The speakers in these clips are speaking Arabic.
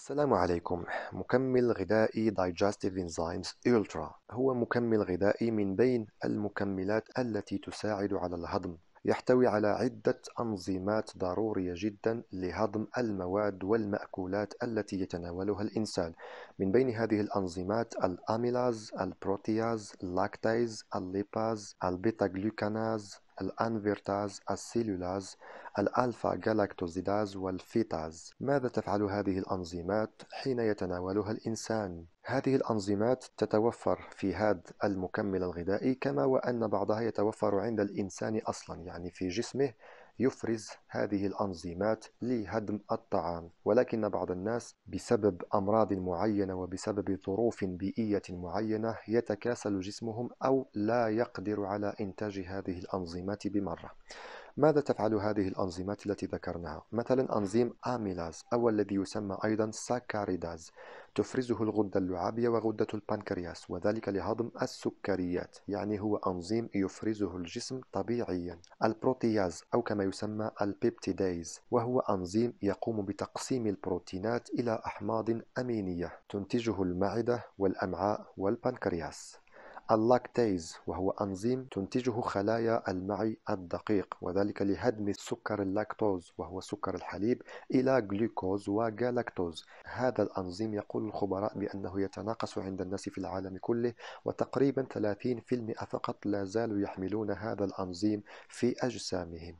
السلام عليكم مكمل غذائي Digestive Enzymes Ultra هو مكمل غذائي من بين المكملات التي تساعد على الهضم يحتوي على عدة أنظمات ضرورية جدا لهضم المواد والمأكولات التي يتناولها الإنسان من بين هذه الأنظمات الأميلاز، البروتياز، اللاكتايز، الليباز، البيتاغلوكاناز الأنفيرتاز السيلولاز الألفا جالاكتوزيداز والفيتاز ماذا تفعل هذه الأنظمات حين يتناولها الإنسان؟ هذه الأنظمات تتوفر في هذا المكمل الغذائي كما وأن بعضها يتوفر عند الإنسان أصلا يعني في جسمه يفرز هذه الأنظمات لهدم الطعام ولكن بعض الناس بسبب أمراض معينة وبسبب ظروف بيئية معينة يتكاسل جسمهم أو لا يقدر على إنتاج هذه الأنظمات بمرة ماذا تفعل هذه الأنظمات التي ذكرناها؟ مثلا أنظيم أميلاز أو الذي يسمى أيضا ساكاريداز تفرزه الغدة اللعابية وغدة البنكرياس وذلك لهضم السكريات يعني هو أنظيم يفرزه الجسم طبيعيا البروتياز أو كما يسمى البيبتيدايز وهو أنظيم يقوم بتقسيم البروتينات إلى أحماض أمينية تنتجه المعدة والأمعاء والبنكرياس اللاكتيز وهو أنزيم تنتجه خلايا المعي الدقيق وذلك لهدم سكر اللاكتوز وهو سكر الحليب إلى جلوكوز وجالاكتوز هذا الأنزيم يقول الخبراء بأنه يتناقص عند الناس في العالم كله وتقريبا 30% فقط لا زالوا يحملون هذا الأنزيم في أجسامهم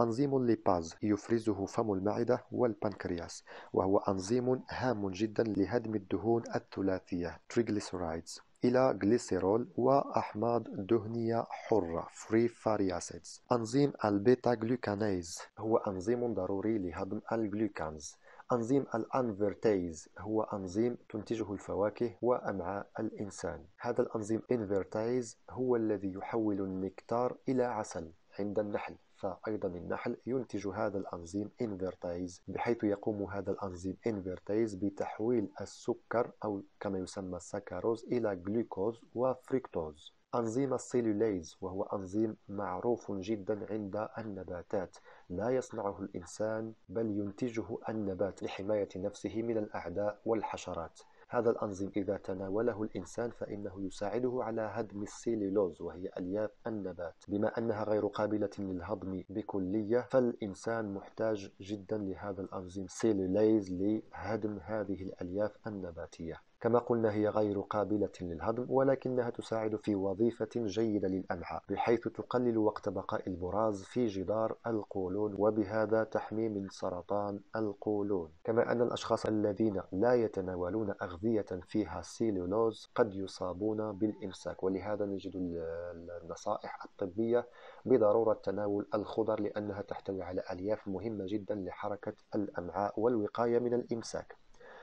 أنزيم الليباز يفرزه فم المعدة والبنكرياس وهو أنزيم هام جدا لهدم الدهون الثلاثية تريغليسرايدز إلى جليسرول وأحماض دهنية حرة free fatty acids أنزيم البيتا جلوكانيز هو أنزيم ضروري لهضم الجلوكانز أنزيم الأنفرتيز هو أنزيم تنتجه الفواكه وأمعاء الإنسان هذا الأنزيم إنفرتيز هو الذي يحول النكتار إلى عسل عند النحل فأيضا النحل ينتج هذا الأنزيم إنفرتايز بحيث يقوم هذا الأنزيم إنفرتايز بتحويل السكر أو كما يسمى السكروز إلى جلوكوز وفركتوز أنزيم السيلوليز وهو أنزيم معروف جدا عند النباتات لا يصنعه الإنسان بل ينتجه النبات لحماية نفسه من الأعداء والحشرات هذا الأنزيم إذا تناوله الإنسان فإنه يساعده على هدم السيلولوز وهي ألياف النبات بما أنها غير قابلة للهضم بكلية فالإنسان محتاج جدا لهذا الأنزيم سيلوليز لهدم هذه الألياف النباتية كما قلنا هي غير قابلة للهضم ولكنها تساعد في وظيفة جيدة للأمعاء بحيث تقلل وقت بقاء البراز في جدار القولون وبهذا تحمي من سرطان القولون كما أن الأشخاص الذين لا يتناولون أغذية فيها سيلولوز قد يصابون بالإمساك ولهذا نجد النصائح الطبية بضرورة تناول الخضر لأنها تحتوي على ألياف مهمة جدا لحركة الأمعاء والوقاية من الإمساك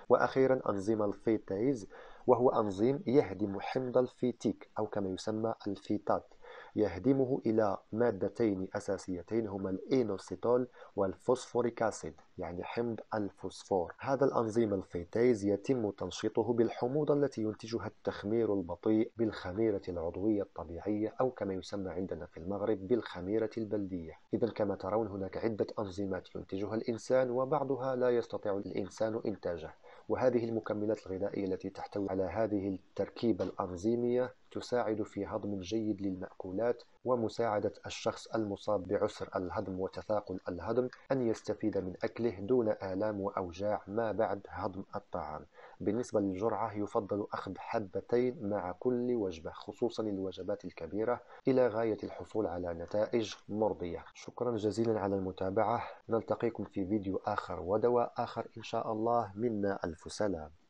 وأخيرا أنظيم الفيتايز وهو أنظيم يهدم حمض الفيتيك أو كما يسمى الفيتات يهدمه إلى مادتين أساسيتين هما الإينوسيتول والفوسفوريك أسيد يعني حمض الفوسفور هذا الأنظيم الفيتيز يتم تنشيطه بالحموضة التي ينتجها التخمير البطيء بالخميرة العضوية الطبيعية أو كما يسمى عندنا في المغرب بالخميرة البلدية إذا كما ترون هناك عدة أنظيمات ينتجها الإنسان وبعضها لا يستطيع الإنسان إنتاجه وهذه المكملات الغذائية التي تحتوي على هذه التركيبة الأنزيمية تساعد في هضم الجيد للمأكولات ومساعدة الشخص المصاب بعسر الهضم وتثاقل الهضم أن يستفيد من أكله دون آلام وأوجاع ما بعد هضم الطعام بالنسبة للجرعة يفضل أخذ حبتين مع كل وجبة خصوصا الوجبات الكبيرة إلى غاية الحصول على نتائج مرضية شكرا جزيلا على المتابعة نلتقيكم في فيديو آخر ودواء آخر إن شاء الله منا ألف سلام